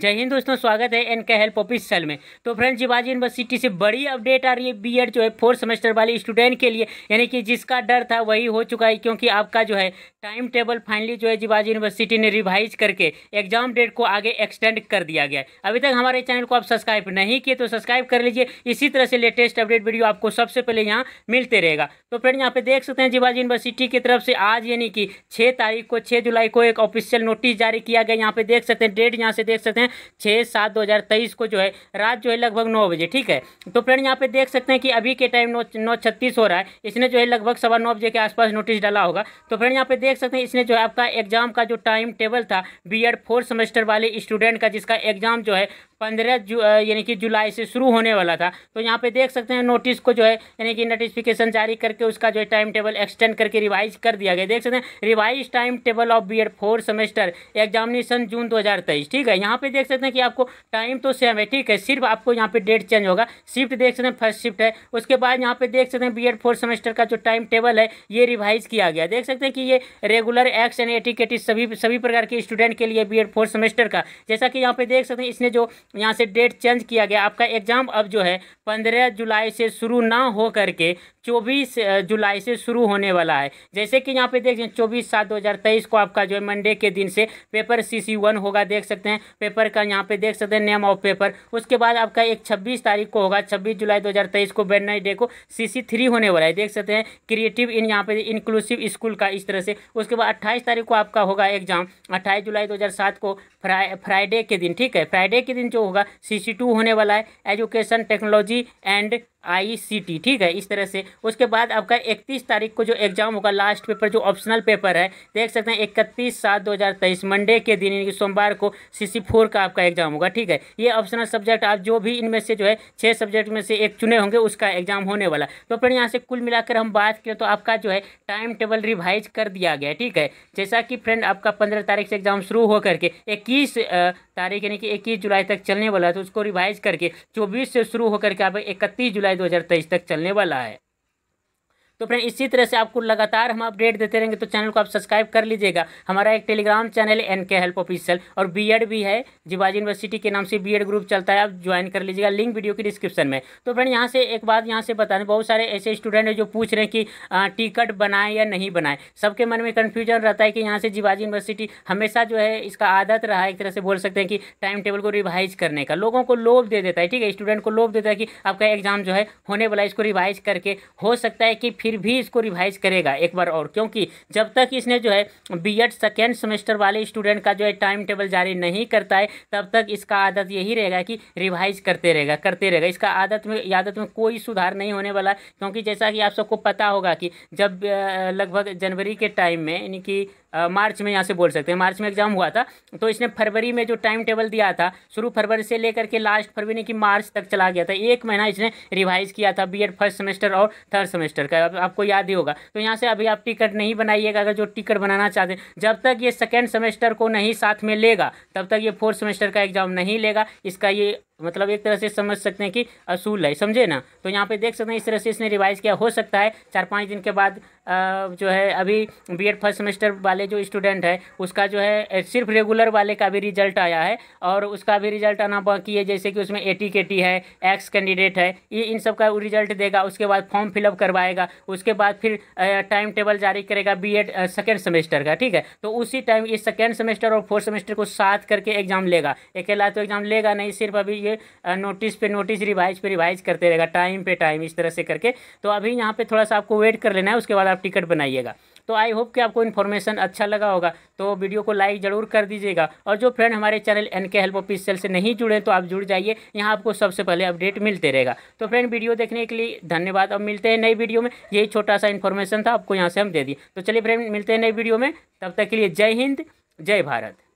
जय हिंद दोस्तों स्वागत है एन के हेल्प ऑफिसल में तो फ्रेंड्स शिवाजी यूनिवर्सिटी से बड़ी अपडेट आ रही है बीएड जो है फोर्थ सेमेस्टर वाली स्टूडेंट के लिए यानी कि जिसका डर था वही हो चुका है क्योंकि आपका जो है टाइम टेबल फाइनली जो है शिवाजी यूनिवर्सिटी ने रिवाइज करके एग्जाम डेट को आगे एक्सटेंड कर दिया गया है अभी तक हमारे चैनल को आप सब्सक्राइब नहीं किए तो सब्सक्राइब कर लीजिए इसी तरह से लेटेस्ट अपडेट वीडियो आपको सबसे पहले यहाँ मिलते रहेगा तो फ्रेंड यहाँ पे देख सकते हैं शिवाजी यूनिवर्सिटी की तरफ से आज यानी कि छः तारीख को छः जुलाई को एक ऑफिशियल नोटिस जारी किया गया यहाँ पे देख सकते हैं डेट यहाँ से देख सकते हैं छः सात दो हज़ार तेईस को जो है रात जो है लगभग नौ बजे ठीक है तो फ्रेंड यहाँ पे देख सकते हैं कि अभी के टाइम नौ नौ छत्तीस हो रहा है इसने जो है लगभग सवा नौ बजे के आसपास नोटिस डाला होगा तो फ्रेंड यहाँ पे देख सकते हैं इसने जो है आपका एग्जाम का जो टाइम टेबल था बी एड सेमेस्टर वाले स्टूडेंट का जिसका एग्जाम जो है पंद्रह जु यानी कि जुलाई से शुरू होने वाला था तो यहाँ पे देख सकते हैं नोटिस को जो है यानी कि नोटिफिकेशन जारी करके उसका जो है टाइम टेबल एक्सटेंड करके रिवाइज कर दिया गया देख सकते हैं revise time table of B Ed four semester examination June 2023 ठीक है यहाँ पे पे देख सकते हैं कि आपको टाइम तो सेम है ठीक है सिर्फ आपको यहाँ पे डेट चेंज होगा शिफ्ट देख सकते हैं फर्स्ट शिफ्ट है उसके बाद यहाँ पे देख सकते हैं बी एड फोर्थ सेमेस्टर का जो टाइम टेबल है ये रिवाइज किया गया देख सकते हैं कि ये रेगुलर एक्स एंड एटिकेटिस सभी सभी प्रकार के स्टूडेंट के लिए बी एड फोर्थ सेमेस्टर का जैसा कि यहाँ पे देख सकते हैं इसने जो यहाँ से डेट चेंज किया गया आपका एग्जाम अब जो है पंद्रह जुलाई से शुरू ना हो करके चौबीस जुलाई से शुरू होने वाला है जैसे कि यहाँ पे देख सकते हैं चौबीस सात दो को आपका जो है मंडे के दिन से पेपर सी सी वन होगा देख सकते हैं पेपर पेपर का यहाँ पे देख सकते हैं नेम ऑफ पेपर उसके बाद आपका एक छब्बीस तारीख को होगा छब्बीस जुलाई दो को वेडनेस डे को सी थ्री होने वाला है देख सकते हैं क्रिएटिव इन यहाँ पे इंक्लूसिव स्कूल का इस तरह से उसके बाद अट्ठाईस तारीख को आपका होगा एग्जाम अट्ठाईस जुलाई दो को फ्राइडे के दिन ठीक है फ्राइडे के दिन जो होगा सी होने वाला है education technology and ICT e ठीक है इस तरह से उसके बाद आपका इकतीस तारीख को जो एग्जाम होगा लास्ट पेपर जो ऑप्शनल पेपर है देख सकते हैं इकतीस सात दो हज़ार तेईस मंडे के दिन यानी कि सोमवार को सी सी फोर का आपका एग्जाम होगा ठीक है ये ऑप्शनल सब्जेक्ट आप जो भी इनमें से जो है छः सब्जेक्ट में से एक चुने होंगे उसका एग्जाम होने वाला तो फिर यहाँ से कुल मिलाकर हम बात करें तो आपका जो है टाइम टेबल रिवाइज कर दिया गया ठीक है जैसा कि फ्रेंड आपका पंद्रह तारीख से एग्जाम शुरू होकर के इक्कीस तारीख यानी कि इक्कीस जुलाई तक चलने वाला है तो उसको रिवाइज करके चौबीस से शुरू होकर के आप इकतीस जुलाई दो तक चलने वाला है तो फ्रेंड इसी तरह से आपको लगातार हम अपडेट देते रहेंगे तो चैनल को आप सब्सक्राइब कर लीजिएगा हमारा एक टेलीग्राम चैनल है एन के हेल्प ऑफिशियल और बी भी है जीवाजी यूनिवर्सिटी के नाम से बी ग्रुप चलता है आप ज्वाइन कर लीजिएगा लिंक वीडियो की डिस्क्रिप्शन में तो फ्रेंड यहाँ से एक बात यहाँ से बताने बहुत सारे ऐसे स्टूडेंट हैं जो पूछ रहे हैं कि टिकट बनाएं या नहीं बनाएं सबके मन में कन्फ्यूजन रहता है कि यहाँ से जीवाजी यूनिवर्सिटी हमेशा जो है इसका आदत रहा है एक तरह से बोल सकते हैं कि टाइम टेबल को रिवाइज करने का लोगों को लोभ दे देता है ठीक है स्टूडेंट को लोभ देता है कि आपका एग्जाम जो है होने वाला इसको रिवाइज करके हो सकता है कि फिर भी इसको रिवाइज करेगा एक बार और क्योंकि जब तक इसने जो है बी एड सेकेंड सेमेस्टर वाले स्टूडेंट का जो है टाइम टेबल जारी नहीं करता है तब तक इसका आदत यही रहेगा कि रिवाइज करते रहेगा करते रहेगा इसका आदत में आदत में कोई सुधार नहीं होने वाला क्योंकि जैसा कि आप सबको पता होगा कि जब लगभग जनवरी के टाइम में यानी कि मार्च में यहाँ से बोल सकते हैं मार्च में एग्ज़ाम हुआ था तो इसने फरवरी में जो टाइम टेबल दिया था शुरू फरवरी से लेकर के लास्ट फरवरी की मार्च तक चला गया था एक महीना इसने रिवाइज़ किया था बी फर्स्ट सेमेस्टर और थर्ड सेमेस्टर का आपको याद ही होगा तो यहाँ से अभी आप टिकट नहीं बनाइएगा अगर जो टिकट बनाना चाहते हैं जब तक ये सेकेंड सेमेस्टर को नहीं साथ में लेगा तब तक ये फोर्थ सेमेस्टर का एग्ज़ाम नहीं लेगा इसका ये तो मतलब एक तरह से समझ सकते हैं कि असूल है समझे ना तो यहाँ पे देख सकते हैं इस तरह से इसने रिवाइज़ किया हो सकता है चार पाँच दिन के बाद जो है अभी बी फर्स्ट सेमेस्टर वाले जो स्टूडेंट है उसका जो है सिर्फ रेगुलर वाले का भी रिजल्ट आया है और उसका भी रिजल्ट आना बाकी है जैसे कि उसमें ए टी के टी है एक्स कैंडिडेट है ये इन सब का रिजल्ट देगा उसके बाद फॉर्म फिलअप करवाएगा उसके बाद फिर टाइम टेबल जारी करेगा बी एड सेकेंड सेमेस्टर का ठीक है तो उसी टाइम ये सेकेंड सेमेस्टर और फोर्थ सेमेस्टर को साथ करके एग्जाम लेगा अकेला तो एग्जाम लेगा नहीं सिर्फ अभी ये नोटिस पे नोटिस रिवाइज पे रिवाइज करते रहेगा टाइम पे टाइम इस तरह से करके तो अभी यहाँ पे थोड़ा सा आपको वेट कर लेना है उसके बाद आप टिकट बनाइएगा तो आई होप कि आपको इन्फॉर्मेशन अच्छा लगा होगा तो वीडियो को लाइक ज़रूर कर दीजिएगा और जो फ्रेंड हमारे channel N K help official से नहीं जुड़े तो आप जुड़ जाइए यहाँ आपको सबसे पहले अपडेट मिलते रहेगा तो फ्रेंड वीडियो देखने के लिए धन्यवाद अब मिलते हैं नई वीडियो में यही छोटा सा इन्फॉर्मेशन था आपको यहाँ से हम दे दिए तो चलिए फ्रेंड मिलते हैं नई वीडियो में तब तक के लिए जय हिंद जय भारत